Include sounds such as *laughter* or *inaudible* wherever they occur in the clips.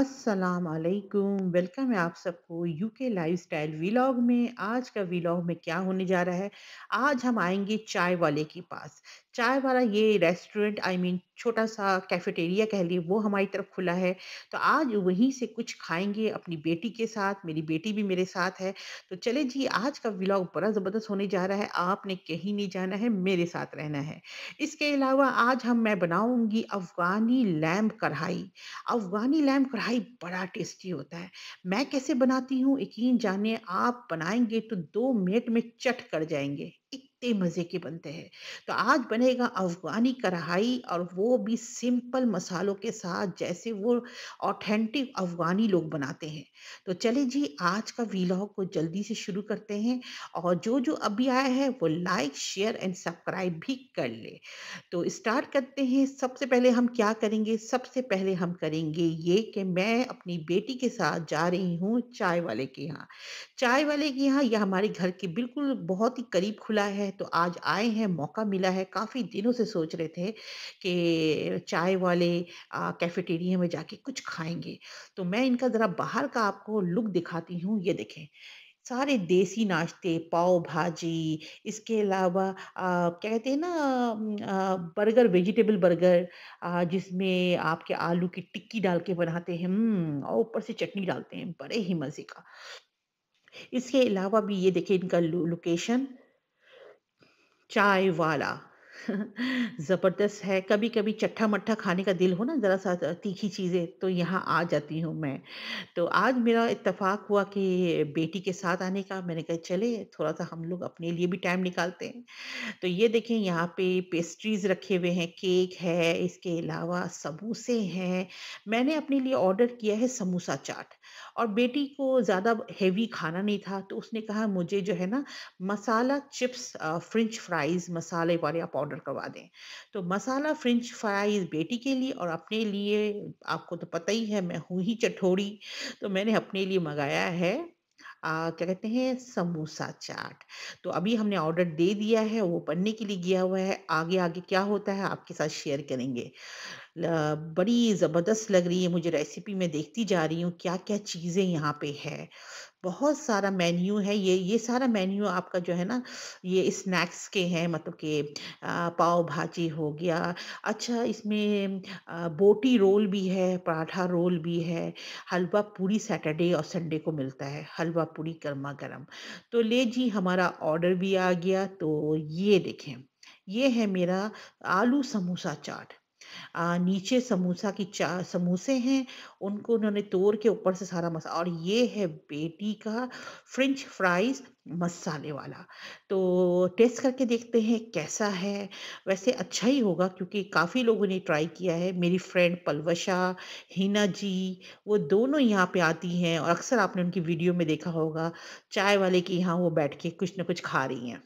अस्सलाम वालेकुम वेलकम है आप सबको यूके लाइफस्टाइल व्लॉग में आज का व्लॉग में क्या होने जा रहा है आज हम आएंगे चाय वाले के पास चाय वाला ये restaurant I I mean mean, छोटा सा कैफेटेरिया कह लिए वो हमारी तरफ खुला है तो आज वहीं से कुछ खाएंगे अपनी बेटी के साथ मेरी बेटी भी मेरे साथ है तो चले जी आज का व्लॉग बड़ा ज़बरदस्त होने जा रहा है आपने कहीं नहीं जाना है मेरे साथ रहना है इसके अलावा आज हम मैं बनाऊंगी अफ़गानी लैम्ब कढ़ाई अफ़गानी लैम्ब कढ़ाई बड़ा टेस्टी होता है मैं कैसे बनाती हूँ यकीन जाने आप बनाएंगे तो दो मिनट में चट कर जाएंगे कितने मज़े के बनते हैं तो आज बनेगा अफ़गानी कढ़ाई और वो भी सिंपल मसालों के साथ जैसे वो ऑथेंटिक अफ़गानी लोग बनाते हैं तो चले जी आज का वीलॉग को जल्दी से शुरू करते हैं और जो जो अभी आया है वो लाइक शेयर एंड सब्सक्राइब भी कर ले तो स्टार्ट करते हैं सबसे पहले हम क्या करेंगे सबसे पहले हम करेंगे ये कि मैं अपनी बेटी के साथ जा रही हूँ चाय वाले के यहाँ चाय वाले के यहाँ यह हमारे घर के बिल्कुल बहुत ही करीब खुला है है तो आज आए हैं मौका मिला है काफ़ी दिनों से सोच रहे थे कि चाय वाले कैफेटेरिया में जाके कुछ खाएंगे तो मैं इनका ज़रा बाहर का आपको लुक दिखाती हूँ ये देखें सारे देसी नाश्ते पाव भाजी इसके अलावा कहते हैं ना आ, बर्गर वेजिटेबल बर्गर आ, जिसमें आपके आलू की टिक्की डाल के बनाते हैं हम्म, और ऊपर से चटनी डालते हैं बड़े ही मज़े का इसके अलावा भी ये देखें इनका लोकेशन चाय वाला *laughs* ज़बरदस्त है कभी कभी चट्ठा मट्ठा खाने का दिल हो ना ज़रा सा तीखी चीज़ें तो यहाँ आ जाती हूँ मैं तो आज मेरा इतफाक़ हुआ कि बेटी के साथ आने का मैंने कहा चले थोड़ा सा हम लोग अपने लिए भी टाइम निकालते हैं तो ये देखें यहाँ पे पेस्ट्रीज रखे हुए हैं केक है इसके अलावा समोसे हैं मैंने अपने लिए ऑर्डर किया है समोसा चाट और बेटी को ज़्यादा हेवी खाना नहीं था तो उसने कहा मुझे जो है ना मसाला चिप्स फ्रेंच फ्राइज मसाले वाले आप ऑर्डर करवा दें तो मसाला फ्रेंच फ्राइज बेटी के लिए और अपने लिए आपको तो पता ही है मैं हूँ ही चटोरी तो मैंने अपने लिए मंगाया है आ, क्या कहते हैं समोसा चाट तो अभी हमने ऑर्डर दे दिया है वो पढ़ने के लिए गया हुआ है आगे आगे क्या होता है आपके साथ शेयर करेंगे बड़ी ज़बरदस्त लग रही है मुझे रेसिपी में देखती जा रही हूँ क्या क्या चीज़ें यहाँ पे है बहुत सारा मेन्यू है ये ये सारा मेन्यू आपका जो है ना ये स्नैक्स के हैं मतलब कि पाव भाजी हो गया अच्छा इसमें बोटी रोल भी है पराठा रोल भी है हलवा पूरी सैटरडे और संडे को मिलता है हलवा पूरी गर्मा गर्म तो ले जी हमारा ऑर्डर भी आ गया तो ये देखें ये है मेरा आलू समोसा चाट आ, नीचे समोसा की चा समोसे हैं उनको उन्होंने तोड़ के ऊपर से सारा मसा और ये है बेटी का फ्रेंच फ्राइज़ मसाले वाला तो टेस्ट करके देखते हैं कैसा है वैसे अच्छा ही होगा क्योंकि काफ़ी लोगों ने ट्राई किया है मेरी फ्रेंड पलवशा हिना जी वो दोनों यहाँ पे आती हैं और अक्सर आपने उनकी वीडियो में देखा होगा चाय वाले के यहाँ वो बैठ के कुछ ना कुछ खा रही हैं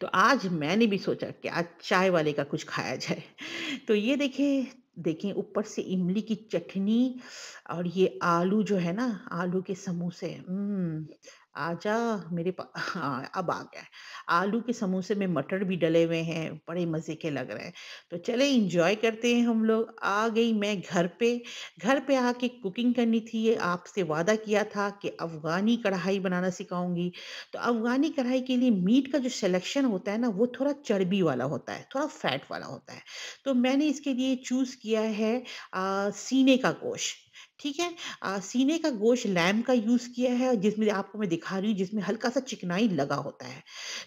तो आज मैंने भी सोचा कि आज चाय वाले का कुछ खाया जाए तो ये देखिए देखें ऊपर से इमली की चटनी और ये आलू जो है ना आलू के समोसे आजा मेरे पास हाँ अब आ गया है आलू के समोसे में मटर भी डले हुए हैं बड़े मज़े के लग रहे हैं तो चले इंजॉय करते हैं हम लोग आ गई मैं घर पे घर पे आके कुकिंग करनी थी ये आपसे वादा किया था कि अफ़गानी कढ़ाई बनाना सिखाऊंगी तो अफ़गानी कढ़ाई के लिए मीट का जो सिलेक्शन होता है ना वो थोड़ा चर्बी वाला होता है थोड़ा फैट वाला होता है तो मैंने इसके लिए चूज़ किया है आ, सीने का गोश्त ठीक है आ, सीने का गोश्त लैम का यूज़ किया है जिसमें आपको मैं दिखा रही हूँ जिसमें हल्का सा चिकनाई लगा होता है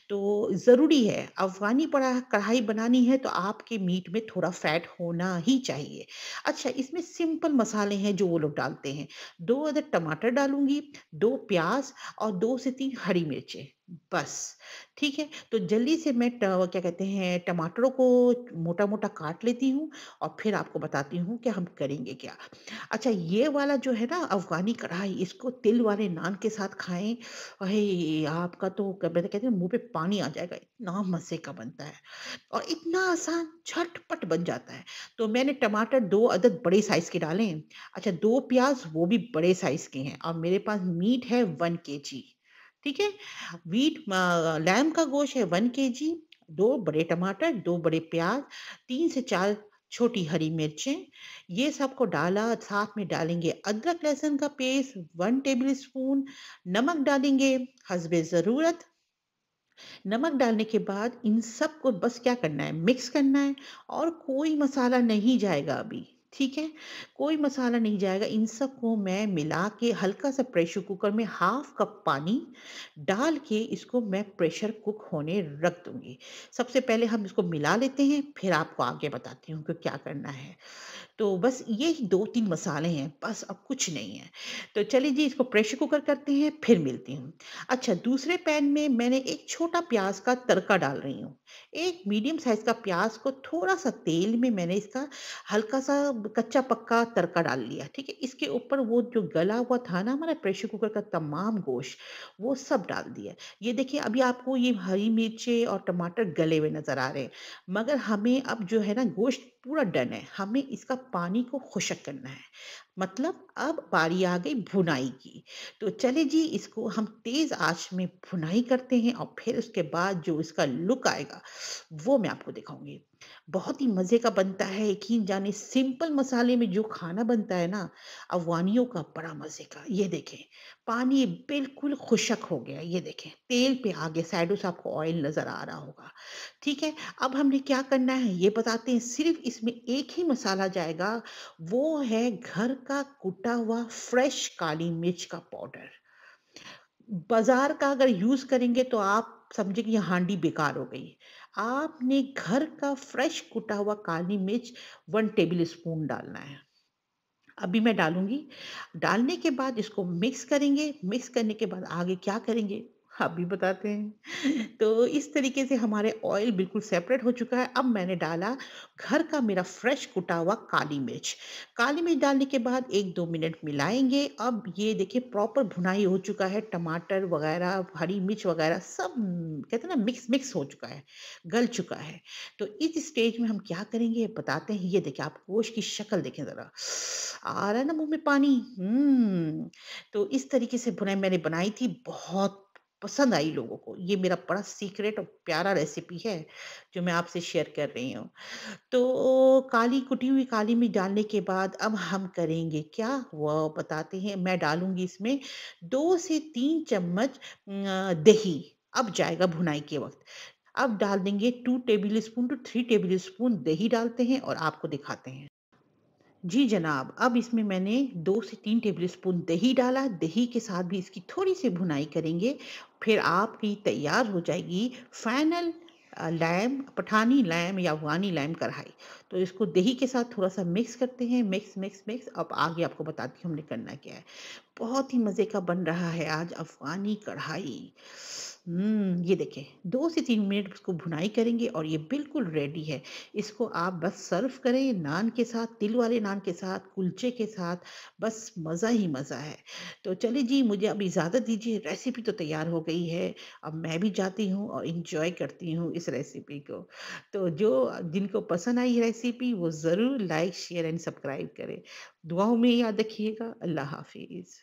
तो ज़रूरी है अफ़गानी पड़ा कढ़ाई बनानी है तो आपके मीट में थोड़ा फैट होना ही चाहिए अच्छा इसमें सिंपल मसाले हैं जो वो लोग डालते हैं दो अदर टमाटर डालूंगी दो प्याज और दो से तीन हरी मिर्चें बस ठीक है तो जल्दी से मैं ट, क्या कहते हैं टमाटरों को मोटा मोटा काट लेती हूँ और फिर आपको बताती हूँ कि हम करेंगे क्या अच्छा ये वाला जो है ना अफ़गानी कढ़ाई इसको तिल वाले नान के साथ खाएं अरे आपका तो मैं कहते हैं मुंह पे पानी आ जाएगा इतना मज़े का बनता है और इतना आसान झटपट बन जाता है तो मैंने टमाटर दो अदद बड़े साइज़ के डाले अच्छा दो प्याज वो भी बड़े साइज़ के हैं और मेरे पास मीट है वन के जी ठीक है वीट लैम का गोश्त है वन के जी दो बड़े टमाटर दो बड़े प्याज तीन से चार छोटी हरी मिर्चें ये सबको डाला साथ में डालेंगे अदरक लहसुन का पेस्ट वन टेबल स्पून नमक डालेंगे हसबे ज़रूरत नमक डालने के बाद इन सब को बस क्या करना है मिक्स करना है और कोई मसाला नहीं जाएगा अभी ठीक है कोई मसाला नहीं जाएगा इन सब को मैं मिला के हल्का सा प्रेशर कुकर में हाफ कप पानी डाल के इसको मैं प्रेशर कुक होने रख दूँगी सबसे पहले हम इसको मिला लेते हैं फिर आपको आगे बताती हूँ कि क्या करना है तो बस ये दो तीन मसाले हैं बस अब कुछ नहीं है तो चलिए जी इसको प्रेशर कुकर करते हैं फिर मिलती हूँ अच्छा दूसरे पैन में मैंने एक छोटा प्याज का तड़का डाल रही हूँ एक मीडियम साइज़ का प्याज को थोड़ा सा तेल में मैंने इसका हल्का सा कच्चा पक्का तड़का डाल लिया ठीक है इसके ऊपर वो जो गला हुआ था ना हमारा प्रेशर कुकर का तमाम गोश्त वो सब डाल दिया ये देखिए अभी आपको ये हरी मिर्चे और टमाटर गले हुए नज़र आ रहे हैं मगर हमें अब जो है ना गोश्त पूरा डन है हमें इसका पानी को खुशक करना है मतलब अब बारी आ गई भुनाई की तो चले जी इसको हम तेज आंच में भुनाई करते हैं और फिर उसके बाद जो इसका लुक आएगा वो मैं आपको दिखाऊंगी बहुत ही मज़े का बनता है यकीन जाने सिंपल मसाले में जो खाना बनता है ना अफवानियों का बड़ा मज़े का ये देखें पानी बिल्कुल खुशक हो गया ये देखें तेल पे आगे साइडों से आपको ऑयल नज़र आ रहा होगा ठीक है अब हमने क्या करना है ये बताते हैं सिर्फ इसमें एक ही मसाला जाएगा वो है घर का कुटा हुआ फ्रेश काली मिर्च का पाउडर बाजार का अगर यूज करेंगे तो आप समझे कि हांडी बेकार हो गई आपने घर का फ्रेश कुटा हुआ काली मिर्च वन टेबल स्पून डालना है अभी मैं डालूंगी डालने के बाद इसको मिक्स करेंगे मिक्स करने के बाद आगे क्या करेंगे आप भी बताते हैं तो इस तरीके से हमारे ऑयल बिल्कुल सेपरेट हो चुका है अब मैंने डाला घर का मेरा फ्रेश कुटा हुआ काली मिर्च काली मिर्च डालने के बाद एक दो मिनट मिलाएंगे अब ये देखिए प्रॉपर भुनाई हो चुका है टमाटर वगैरह हरी मिर्च वगैरह सब कहते हैं ना मिक्स मिक्स हो चुका है गल चुका है तो इस स्टेज में हम क्या करेंगे बताते हैं ये देखिए आप गोश की शक्ल देखें ज़रा आ रहा है ना मुँह में पानी हम्म। तो इस तरीके से भुनाई मैंने बनाई थी बहुत पसंद आई लोगों को ये मेरा बड़ा सीक्रेट और प्यारा रेसिपी है जो मैं आपसे शेयर कर रही हूँ तो काली कुटी हुई काली मिर्च डालने के बाद अब हम करेंगे क्या वह बताते हैं मैं डालूँगी इसमें दो से तीन चम्मच दही अब जाएगा भुनाई के वक्त अब डाल देंगे two tablespoon two three tablespoon दही डालते हैं और आपको दिखाते हैं जी जनाब अब इसमें मैंने दो से तीन टेबलस्पून दही डाला दही के साथ भी इसकी थोड़ी सी भुनाई करेंगे फिर आपकी तैयार हो जाएगी फाइनल लैम पठानी लैम या अफगानी लैम कढ़ाई तो इसको दही के साथ थोड़ा सा मिक्स करते हैं मिक्स मिक्स मिक्स अब आगे आपको बताती हूँ हमने करना क्या है बहुत ही मज़े का बन रहा है आज अफगानी कढ़ाई हम्म ये देखें दो से तीन मिनट उसको भुनाई करेंगे और ये बिल्कुल रेडी है इसको आप बस सर्व करें नान के साथ तिल वाले नान के साथ कुलचे के साथ बस मज़ा ही मज़ा है तो चलिए जी मुझे अब इजाज़त दीजिए रेसिपी तो तैयार हो गई है अब मैं भी जाती हूँ और इन्जॉय करती हूँ इस रेसिपी को तो जो जिनको पसंद आई रेसिपी वो ज़रूर लाइक शेयर एंड सब्सक्राइब करें दुआओं में याद रखिएगा अल्लाह हाफिज़